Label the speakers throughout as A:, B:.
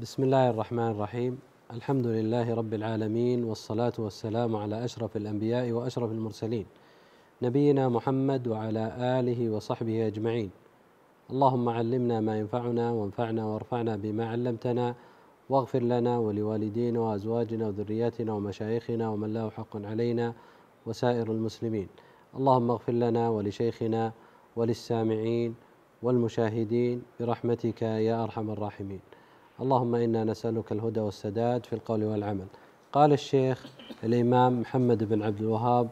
A: بسم الله الرحمن الرحيم الحمد
B: لله رب العالمين والصلاة والسلام على أشرف الأنبياء وأشرف المرسلين نبينا محمد وعلى آله وصحبه أجمعين اللهم علمنا ما ينفعنا وانفعنا وارفعنا بما علمتنا واغفر لنا ولوالدينا وأزواجنا وذرياتنا ومشايخنا ومن له حق علينا وسائر المسلمين اللهم اغفر لنا ولشيخنا وللسامعين والمشاهدين برحمتك يا أرحم الراحمين اللهم انا نسالك الهدى والسداد في القول والعمل. قال الشيخ الامام محمد بن عبد الوهاب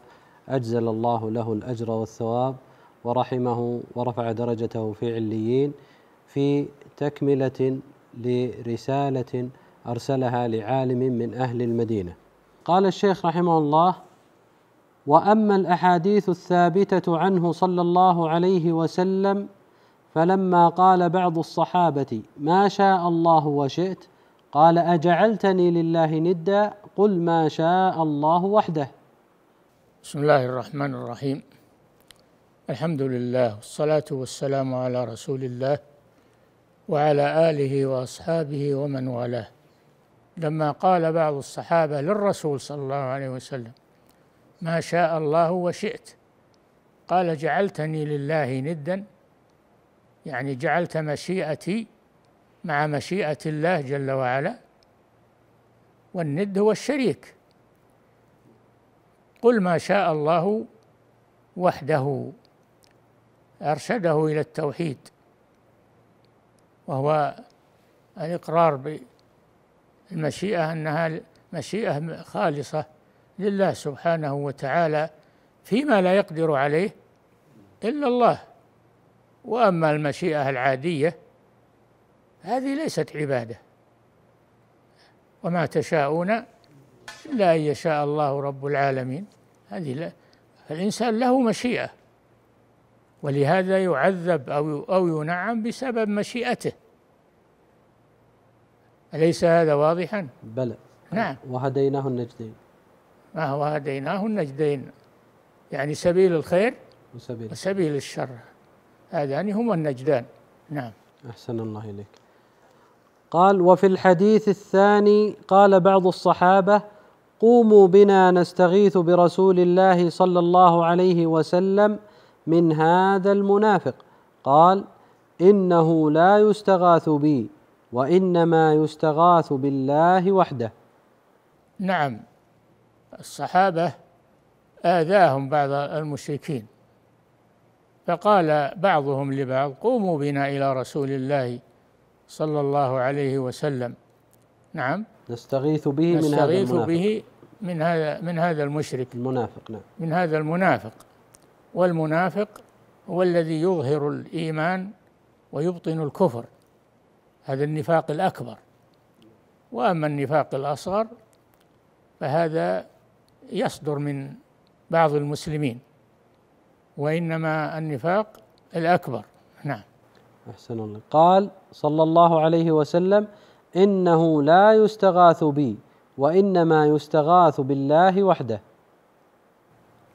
B: اجزل الله له الاجر والثواب ورحمه ورفع درجته في عليين في تكمله لرساله ارسلها لعالم من اهل المدينه. قال الشيخ رحمه الله: واما الاحاديث الثابته عنه صلى الله عليه وسلم فلما قال بعض الصحابه ما شاء الله وشئت قال اجعلتني لله
A: ندا قل ما شاء الله وحده بسم الله الرحمن الرحيم الحمد لله والصلاه والسلام على رسول الله وعلى اله واصحابه ومن والاه لما قال بعض الصحابه للرسول صلى الله عليه وسلم ما شاء الله وشئت قال جعلتني لله ندا يعني جعلت مشيئتي مع مشيئة الله جل وعلا والند هو الشريك قل ما شاء الله وحده أرشده إلى التوحيد وهو الإقرار بالمشيئة أنها مشيئة خالصة لله سبحانه وتعالى فيما لا يقدر عليه إلا الله واما المشيئه العاديه هذه ليست عباده وما تشاءون الا ان يشاء الله رب العالمين هذه لا الانسان له مشيئه ولهذا يعذب او او ينعم بسبب مشيئته أليس هذا واضحا؟ بلى نعم وهديناه النجدين ما هو هديناه النجدين يعني سبيل الخير وسبيل, وسبيل الشر هذان هما النجدان نعم
B: أحسن الله إليك قال وفي الحديث الثاني قال بعض الصحابة قوموا بنا نستغيث برسول الله صلى الله عليه وسلم من هذا المنافق قال إنه لا يستغاث بي وإنما يستغاث بالله وحده
A: نعم الصحابة آذاهم بعض المشركين فقال بعضهم لبعض قوموا بنا إلى رسول الله صلى الله عليه وسلم نعم نستغيث به من هذا المنافق به من هذا من هذا المشرك المنافق نعم من هذا المنافق والمنافق هو الذي يظهر الإيمان ويبطن الكفر هذا النفاق الأكبر وأما النفاق الأصغر فهذا يصدر من بعض المسلمين وإنما النفاق الأكبر نعم أحسن الله قال
B: صلى الله عليه وسلم إنه لا يستغاث بي
A: وإنما يستغاث بالله وحده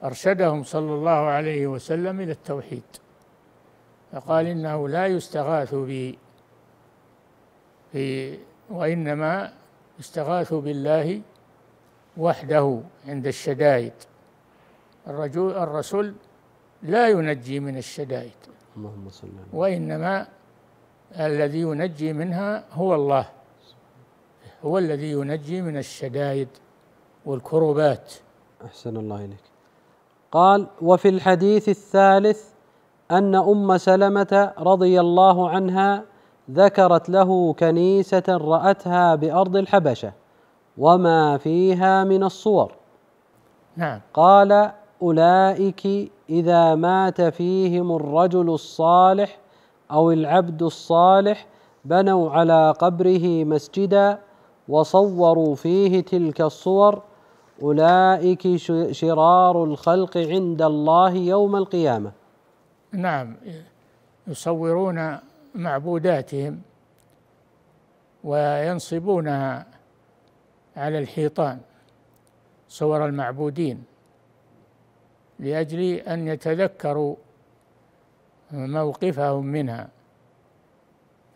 A: أرشدهم صلى الله عليه وسلم إلى التوحيد فقال إنه لا يستغاث بي في وإنما يستغاث بالله وحده عند الشدائد الرجل الرسول لا ينجي من الشدائد اللهم صل وإنما الذي ينجي منها هو الله هو الذي ينجي من الشدائد والكروبات أحسن الله إليك قال وفي
B: الحديث الثالث أن أم سلمة رضي الله عنها ذكرت له كنيسة رأتها بأرض الحبشة وما فيها من الصور نعم قال اولئك اذا مات فيهم الرجل الصالح او العبد الصالح بنوا على قبره مسجدا وصوروا فيه تلك الصور اولئك شرار الخلق عند الله
A: يوم القيامه نعم يصورون معبوداتهم وينصبونها على الحيطان صور المعبودين لاجل ان يتذكروا موقفهم منها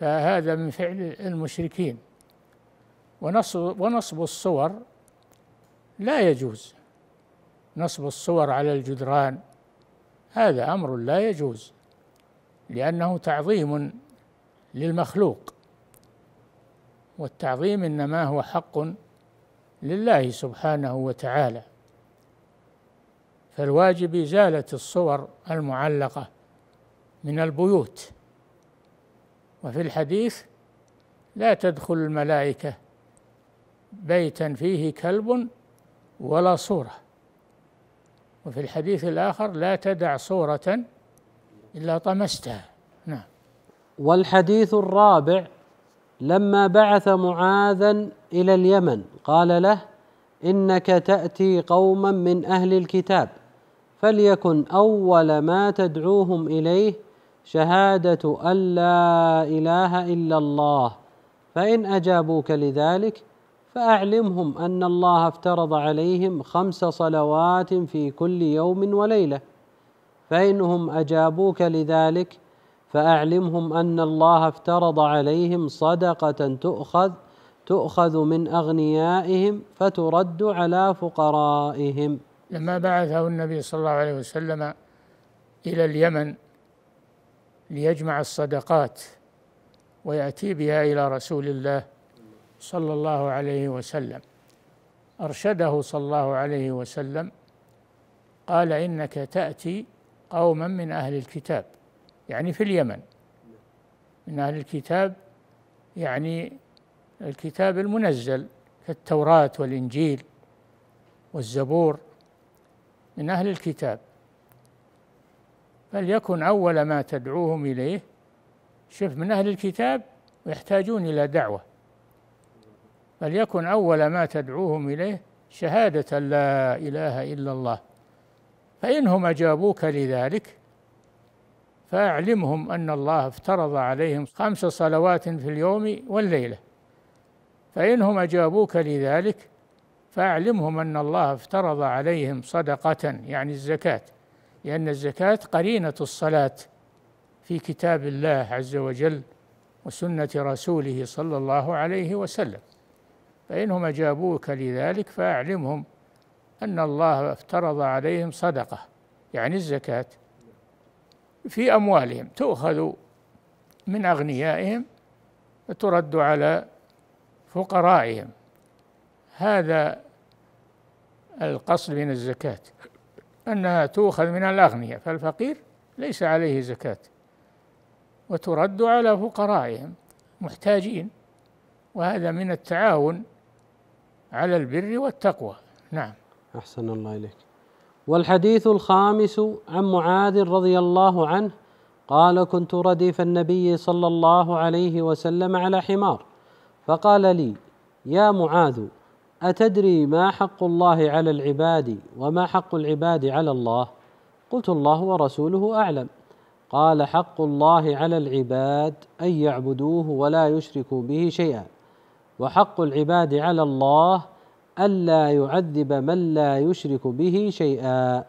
A: فهذا من فعل المشركين ونصب, ونصب الصور لا يجوز نصب الصور على الجدران هذا امر لا يجوز لانه تعظيم للمخلوق والتعظيم انما هو حق لله سبحانه وتعالى فالواجب إزالة الصور المعلقة من البيوت وفي الحديث لا تدخل الملائكة بيتا فيه كلب ولا صورة وفي الحديث الآخر لا تدع صورة إلا طمستها
B: نعم والحديث الرابع لما بعث معاذا إلى اليمن قال له إنك تأتي قوما من أهل الكتاب فليكن اول ما تدعوهم اليه شهاده ان لا اله الا الله فان اجابوك لذلك فاعلمهم ان الله افترض عليهم خمس صلوات في كل يوم وليله فانهم اجابوك لذلك فاعلمهم ان الله افترض عليهم صدقه تؤخذ تؤخذ من اغنيائهم
A: فترد على فقرائهم لما بعثه النبي صلى الله عليه وسلم إلى اليمن ليجمع الصدقات ويأتي بها إلى رسول الله صلى الله عليه وسلم أرشده صلى الله عليه وسلم قال إنك تأتي قوما من أهل الكتاب يعني في اليمن من أهل الكتاب يعني الكتاب المنزل كالتوراة والإنجيل والزبور من أهل الكتاب فليكن أول ما تدعوهم إليه شوف من أهل الكتاب ويحتاجون إلى دعوة فليكن أول ما تدعوهم إليه شهادة لا إله إلا الله فإنهم أجابوك لذلك فأعلمهم أن الله افترض عليهم خمس صلوات في اليوم والليلة فإنهم أجابوك لذلك فأعلمهم أن الله افترض عليهم صدقة يعني الزكاة لأن الزكاة قرينة الصلاة في كتاب الله عز وجل وسنة رسوله صلى الله عليه وسلم فإنهم أجابوك لذلك فأعلمهم أن الله افترض عليهم صدقة يعني الزكاة في أموالهم تؤخذ من أغنيائهم وترد على فقرائهم هذا القصد من الزكاة أنها تؤخذ من الأغنياء فالفقير ليس عليه زكاة وترد على فقرائهم محتاجين وهذا من التعاون على البر والتقوى نعم
B: أحسن الله إليك
A: والحديث الخامس عن
B: معاذ رضي الله عنه قال كنت رديف النبي صلى الله عليه وسلم على حمار فقال لي يا معاذ اتدري ما حق الله على العباد وما حق العباد على الله قلت الله ورسوله اعلم قال حق الله على العباد ان يعبدوه ولا يشركوا به شيئا وحق العباد على الله الا يعذب من لا يشرك به شيئا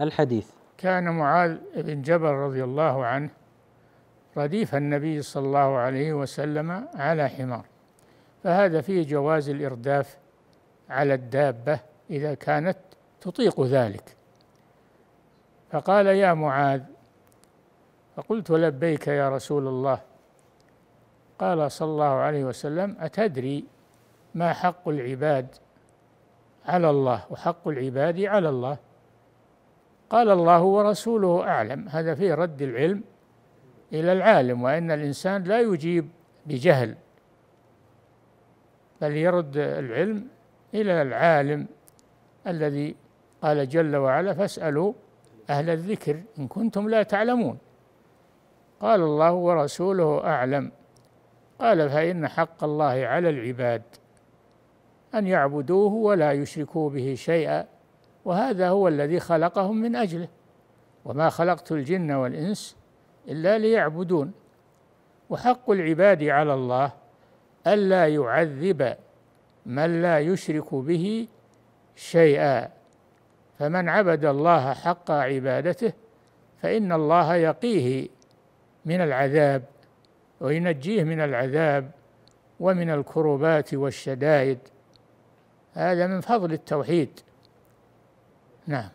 B: الحديث
A: كان معاذ بن جبل رضي الله عنه رديف النبي صلى الله عليه وسلم على حمار فهذا فيه جواز الإرداف على الدابة إذا كانت تطيق ذلك فقال يا معاذ فقلت لبيك يا رسول الله قال صلى الله عليه وسلم أتدري ما حق العباد على الله وحق العباد على الله قال الله ورسوله أعلم هذا فيه رد العلم إلى العالم وأن الإنسان لا يجيب بجهل بل يرد العلم إلى العالم الذي قال جل وعلا فاسألوا أهل الذكر إن كنتم لا تعلمون قال الله ورسوله أعلم قال فإن حق الله على العباد أن يعبدوه ولا يشركوا به شيئا وهذا هو الذي خلقهم من أجله وما خلقت الجن والإنس إلا ليعبدون وحق العباد على الله ألا يعذب من لا يشرك به شيئا فمن عبد الله حق عبادته فإن الله يقيه من العذاب وينجيه من العذاب ومن الكربات والشدائد هذا من فضل التوحيد نعم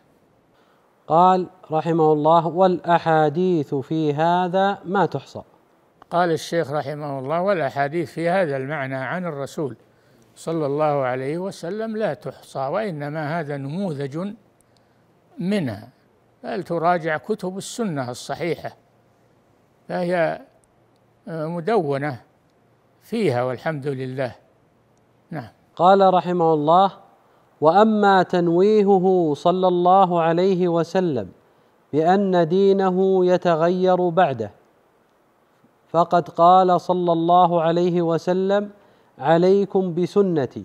A: قال
B: رحمه الله والاحاديث في هذا ما تحصى
A: قال الشيخ رحمه الله والاحاديث في هذا المعنى عن الرسول صلى الله عليه وسلم لا تحصى وانما هذا نموذج منها بل تراجع كتب السنه الصحيحه فهي آه، مدونه فيها والحمد لله نعم قال
B: رحمه الله واما تنويهه صلى الله عليه وسلم بان دينه يتغير بعده فقد قال صلى الله عليه وسلم عليكم بسنتي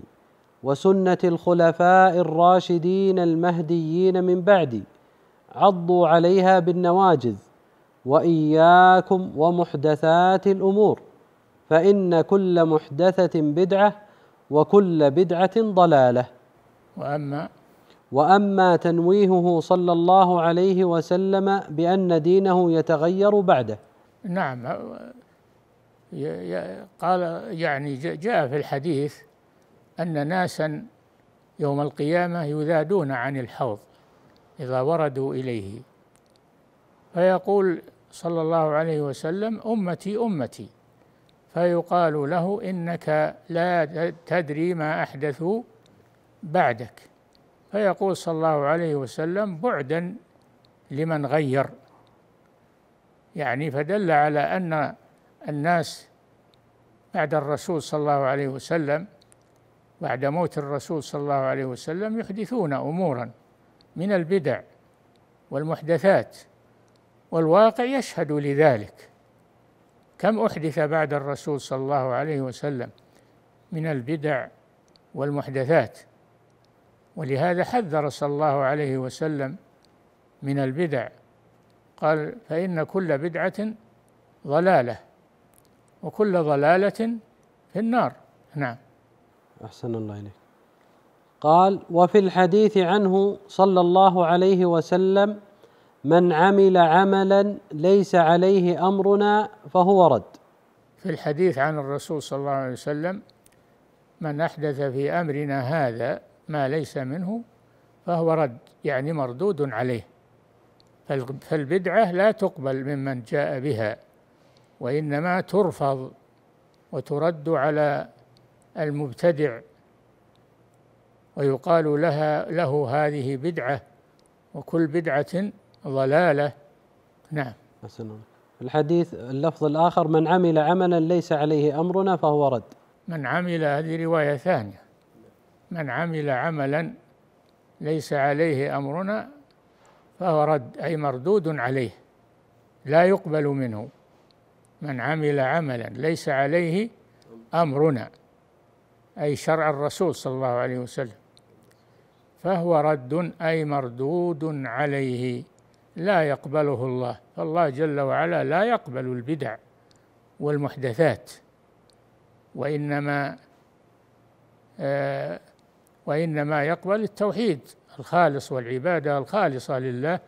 B: وسنه الخلفاء الراشدين المهديين من بعدي عضوا عليها بالنواجذ واياكم ومحدثات الامور فان كل محدثه بدعه وكل بدعه ضلاله واما واما تنويهه صلى الله عليه وسلم بان دينه يتغير بعده
A: نعم قال يعني جاء في الحديث أن ناسا يوم القيامة يذادون عن الحوض إذا وردوا إليه فيقول صلى الله عليه وسلم أمتي أمتي فيقال له إنك لا تدري ما أحدثوا بعدك فيقول صلى الله عليه وسلم بعدا لمن غير يعني فدل على أن الناس بعد الرسول صلى الله عليه وسلم بعد موت الرسول صلى الله عليه وسلم يحدثون أمورا من البدع والمحدثات والواقع يشهد لذلك كم أحدث بعد الرسول صلى الله عليه وسلم من البدع والمحدثات ولهذا حذر صلى الله عليه وسلم من البدع قال فإن كل بدعة ضلالة وكل ضلالة في النار نعم
B: أحسن الله إليك قال وفي الحديث عنه صلى الله عليه وسلم من عمل عملا ليس عليه امرنا فهو رد.
A: في الحديث عن الرسول صلى الله عليه وسلم من احدث في امرنا هذا ما ليس منه فهو رد يعني مردود عليه. فالبدعة لا تقبل ممن جاء بها وإنما ترفض وترد على المبتدع ويقال لها له هذه بدعة وكل بدعة ضلالة نعم حسنا الحديث اللفظ الآخر من عمل عملا ليس عليه أمرنا فهو رد من عمل هذه رواية ثانية من عمل عملا ليس عليه أمرنا فهو رد أي مردود عليه لا يقبل منه من عمل عملا ليس عليه أمرنا أي شرع الرسول صلى الله عليه وسلم فهو رد أي مردود عليه لا يقبله الله فالله جل وعلا لا يقبل البدع والمحدثات وإنما آه وإنما يقبل التوحيد الخالص والعبادة الخالصة لله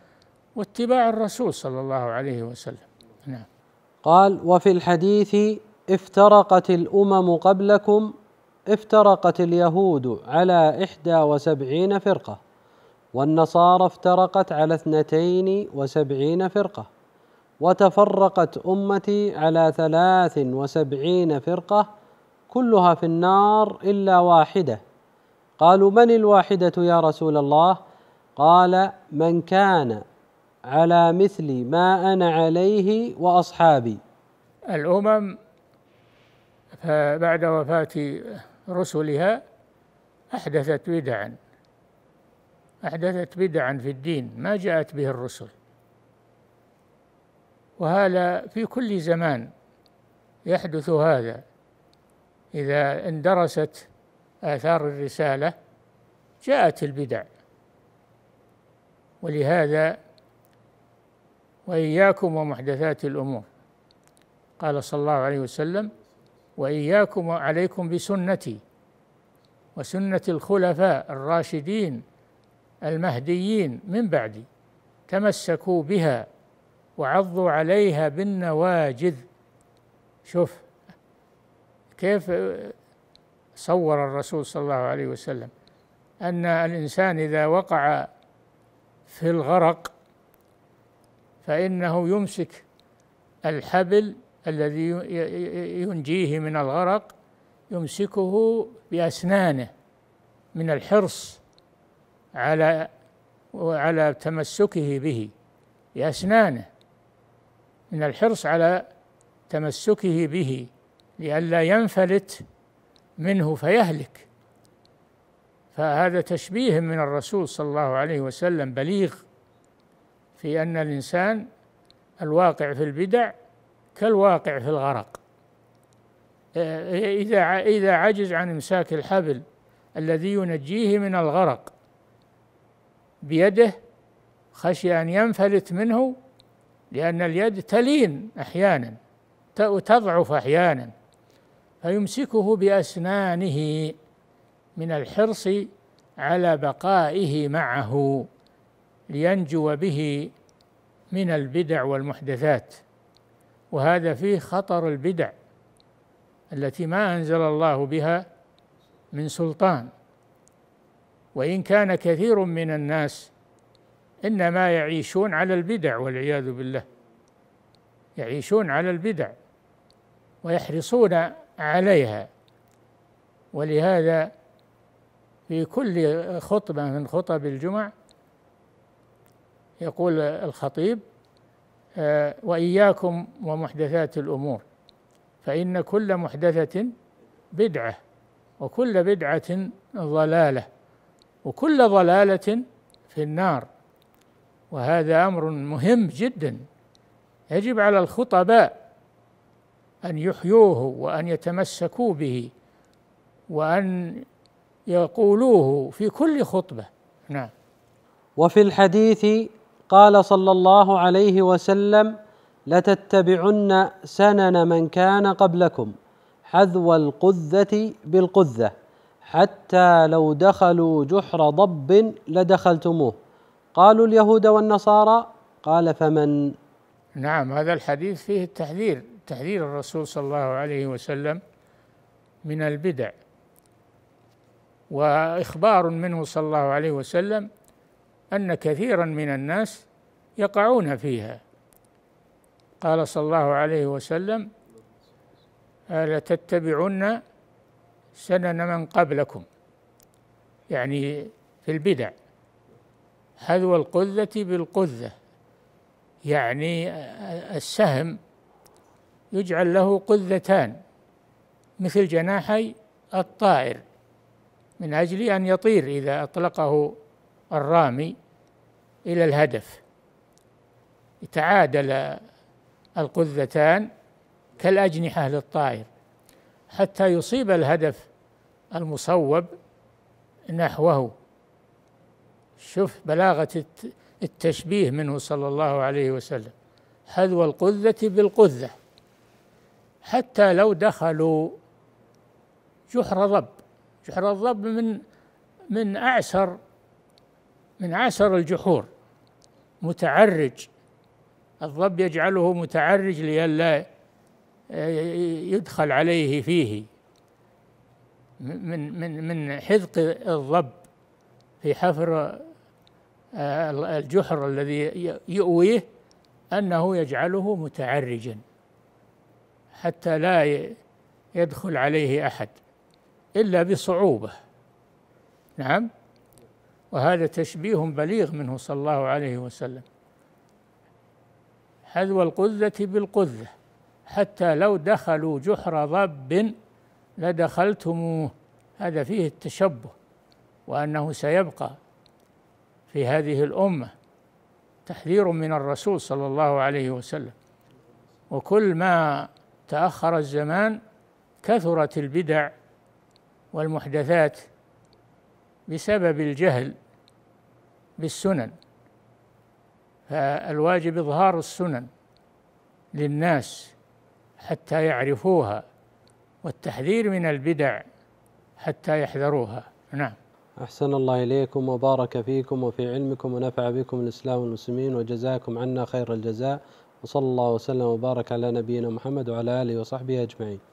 A: واتباع الرسول صلى الله عليه وسلم نعم قال وفي الحديث
B: افترقت الأمم قبلكم افترقت اليهود على إحدى وسبعين فرقة والنصارى افترقت على اثنتين وسبعين فرقة وتفرقت أمتي على ثلاث وسبعين فرقة كلها في النار إلا واحدة قالوا من الواحدة يا رسول الله قال من كان على مثل ما أنا عليه وأصحابي الأمم
A: بعد وفاة رسلها أحدثت بدعا أحدثت بدعا في الدين ما جاءت به الرسل وهذا في كل زمان يحدث هذا إذا اندرست آثار الرسالة جاءت البدع ولهذا وإياكم ومحدثات الأمور قال صلى الله عليه وسلم وإياكم وعليكم بسنتي وسنة الخلفاء الراشدين المهديين من بعدي تمسكوا بها وعضوا عليها بالنواجذ شوف كيف صور الرسول صلى الله عليه وسلم أن الإنسان إذا وقع في الغرق فإنه يمسك الحبل الذي ينجيه من الغرق يمسكه بأسنانه من الحرص على على تمسكه به بأسنانه من الحرص على تمسكه به لئلا ينفلت منه فيهلك فهذا تشبيه من الرسول صلى الله عليه وسلم بليغ في أن الإنسان الواقع في البدع كالواقع في الغرق إيه، إذا إذا عجز عن إمساك الحبل الذي ينجيه من الغرق بيده خشي أن ينفلت منه لأن اليد تلين أحيانا تضعف أحيانا فيمسكه بأسنانه من الحرص على بقائه معه لينجو به من البدع والمحدثات وهذا فيه خطر البدع التي ما أنزل الله بها من سلطان وإن كان كثير من الناس إنما يعيشون على البدع والعياذ بالله يعيشون على البدع ويحرصون عليها ولهذا في كل خطبة من خطب الجمع يقول الخطيب آه، وإياكم ومحدثات الأمور فإن كل محدثة بدعة وكل بدعة ضلالة وكل ضلالة في النار وهذا أمر مهم جدا يجب على الخطباء أن يحيوه وأن يتمسكوا به وأن يقولوه في كل خطبة نعم وفي الحديث قال
B: صلى الله عليه وسلم لتتبعن سنن من كان قبلكم حذو القذة بالقذة حتى لو دخلوا جحر ضب لدخلتموه قالوا اليهود والنصارى
A: قال فمن نعم هذا الحديث فيه التحذير تحذير الرسول صلى الله عليه وسلم من البدع واخبار منه صلى الله عليه وسلم ان كثيرا من الناس يقعون فيها قال صلى الله عليه وسلم لتتبعن سنن من قبلكم يعني في البدع حذو القذة بالقذة يعني السهم يجعل له قذتان مثل جناحي الطائر من أجل أن يطير إذا أطلقه الرامي إلى الهدف تعادل القذتان كالأجنحة للطائر حتى يصيب الهدف المصوب نحوه شوف بلاغة التشبيه منه صلى الله عليه وسلم حذو القذة بالقذة حتى لو دخلوا جحر ضب جحر الضب من من أعسر من عسر الجحور متعرج الضب يجعله متعرج لئلا آه، يدخل عليه فيه من من من حذق الضب في حفر آه، الجحر الذي يؤويه أنه يجعله متعرجا حتى لا يدخل عليه أحد إلا بصعوبة نعم وهذا تشبيه بليغ منه صلى الله عليه وسلم حذو القذة بالقذة حتى لو دخلوا جحر ضب لدخلتموه هذا فيه التشبه وأنه سيبقى في هذه الأمة تحذير من الرسول صلى الله عليه وسلم وكل ما تأخر الزمان كثرت البدع والمحدثات بسبب الجهل بالسنن فالواجب إظهار السنن للناس حتى يعرفوها والتحذير من البدع حتى يحذروها نعم
B: أحسن الله إليكم وبارك فيكم وفي علمكم ونفع بكم الإسلام والمسلمين وجزاكم عنا خير الجزاء وصلى الله وسلم وبارك على نبينا محمد وعلى آله وصحبه أجمعين